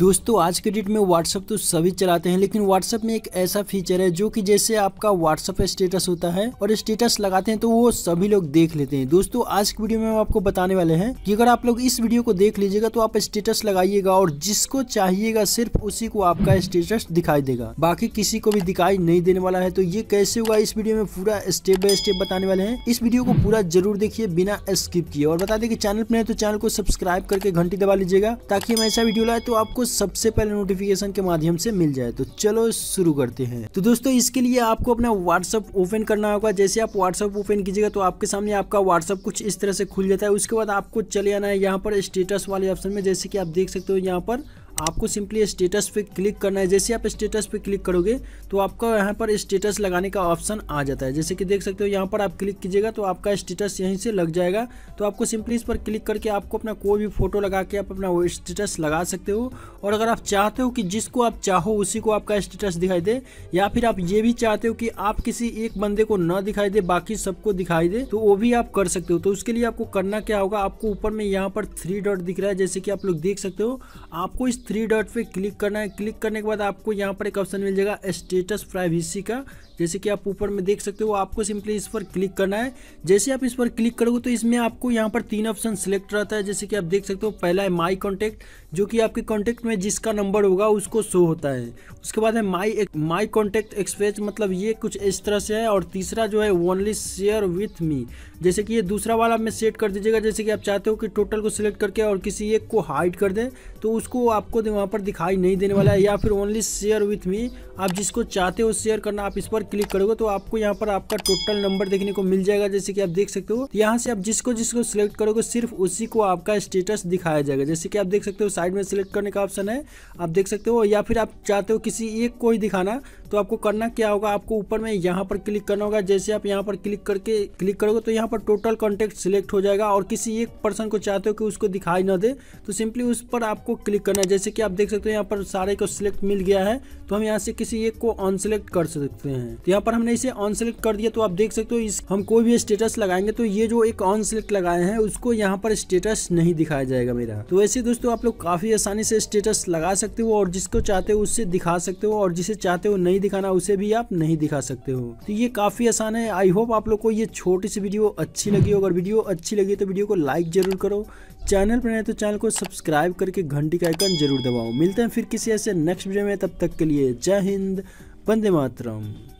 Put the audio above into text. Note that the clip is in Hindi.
दोस्तों आज के डेट में व्हाट्सअप तो सभी चलाते हैं लेकिन व्हाट्सअप में एक ऐसा फीचर है जो कि जैसे आपका व्हाट्सअप स्टेटस होता है और स्टेटस लगाते हैं तो वो सभी लोग देख लेते हैं दोस्तों आज की वीडियो में हम आपको बताने वाले हैं कि अगर आप लोग इस वीडियो को देख लीजिएगा तो आप स्टेटस लगाइएगा और जिसको चाहिएगा सिर्फ उसी को आपका स्टेटस दिखाई देगा बाकी किसी को भी दिखाई नहीं देने वाला है तो ये कैसे होगा इस वीडियो में पूरा स्टेप बाय स्टेप बताने वाले हैं इस वीडियो को पूरा जरूर देखिए बिना स्किप किए और बता दें कि चैनल पर है तो चैनल को सब्सक्राइब करके घंटी दबा लीजिएगा ताकि हम ऐसा वीडियो लाए तो आपको आपको सबसे पहले नोटिफिकेशन के माध्यम से मिल जाए तो चलो शुरू करते हैं तो दोस्तों इसके लिए आपको अपना व्हाट्सअप ओपन करना होगा जैसे आप व्हाट्सअप ओपन कीजिएगा तो आपके सामने आपका व्हाट्सअप कुछ इस तरह से खुल जाता है उसके बाद आपको चले आना है यहाँ पर स्टेटस वाले ऑप्शन में जैसे कि आप देख सकते हो यहाँ पर आपको सिंपली स्टेटस पे क्लिक करना है जैसे आप स्टेटस पे क्लिक करोगे तो आपका यहाँ पर स्टेटस लगाने का ऑप्शन आ जाता है जैसे कि देख सकते हो यहाँ पर आप क्लिक कीजिएगा तो आपका स्टेटस यहीं से लग जाएगा तो आपको सिंपली इस पर क्लिक करके आपको अपना कोई भी फोटो लगा के आप अपना स्टेटस लगा सकते हो और अगर आप चाहते हो कि जिसको आप चाहो उसी को आपका स्टेटस दिखाई दे या फिर आप ये भी चाहते हो कि आप किसी एक बंदे को न दिखाई दे बाकी सबको दिखाई दे तो वो भी आप कर सकते हो तो उसके लिए आपको करना क्या होगा आपको ऊपर में यहाँ पर थ्री डॉट दिख रहा है जैसे कि आप लोग देख सकते हो आपको इस थ्री डॉट पे क्लिक करना है क्लिक करने के बाद आपको यहाँ पर एक ऑप्शन मिल जाएगा स्टेटस प्राइवेसी का जैसे कि आप ऊपर में देख सकते हो आपको सिंपली इस पर क्लिक करना है जैसे आप इस पर क्लिक करोगे तो इसमें आपको यहाँ पर तीन ऑप्शन सिलेक्ट रहता है जैसे कि आप देख सकते हो पहला है माई कॉन्टैक्ट जो कि आपके कॉन्टैक्ट में जिसका नंबर होगा उसको शो होता है उसके बाद है माई माई कॉन्टैक्ट एक्सप्रेस मतलब ये कुछ इस तरह से है और तीसरा जो है ओनली शेयर विथ मी जैसे कि ये दूसरा वाला में सेट कर दीजिएगा जैसे कि आप चाहते हो कि टोटल को सिलेक्ट करके और किसी एक को हाइड कर दें तो उसको आप आपको वहाँ पर दिखाई नहीं देने वाला है या फिर ओनली शेयर विथ मी आप जिसको चाहते हो शेयर करना आप इस पर क्लिक करोगे तो आपको यहाँ पर आपका टोटल नंबर देखने को मिल जाएगा जैसे कि आप देख सकते हो यहाँ से आप जिसको जिसको सिलेक्ट करोगे सिर्फ उसी को आपका स्टेटस दिखाया जाएगा जैसे कि आप देख सकते हो साइड में सिलेक्ट करने का ऑप्शन है आप देख सकते हो या फिर आप चाहते हो किसी एक को ही दिखाना तो आपको करना क्या होगा आपको ऊपर में यहाँ पर क्लिक करना होगा जैसे आप यहाँ पर क्लिक करके क्लिक करोगे तो यहाँ पर टोटल कॉन्टेक्ट सिलेक्ट हो जाएगा और किसी एक पर्सन को चाहते हो कि उसको दिखाई ना दे तो सिंपली उस पर आपको क्लिक करना है जैसे कि आप देख सकते हो यहाँ पर सारे को सिलेक्ट मिल गया है तो हम यहाँ से किसी एक को ऑन कर सकते हैं तो यहाँ पर हमने इसे ऑन कर दिया तो आप देख सकते हो इस हम कोई भी स्टेटस लगाएंगे तो ये जो एक ऑन सेलेक्ट लगाए हैं उसको यहाँ पर स्टेटस नहीं दिखाया जाएगा मेरा तो वैसे दोस्तों आप लोग काफी आसानी से स्टेटस लगा सकते हो और जिसको चाहते हो उससे दिखा सकते हो और जिसे चाहते हो नहीं नहीं दिखाना उसे भी आप नहीं दिखा सकते हो तो ये काफी आसान है आई होप आप लोग को ये छोटी सी वीडियो अच्छी लगी हो अगर वीडियो अच्छी लगी तो वीडियो को लाइक जरूर करो चैनल पर नए तो चैनल को सब्सक्राइब करके घंटी का आइकन जरूर दबाओ मिलते हैं फिर किसी ऐसे नेक्स्ट वीडियो में तब तक के लिए जय हिंद बंदे मातरम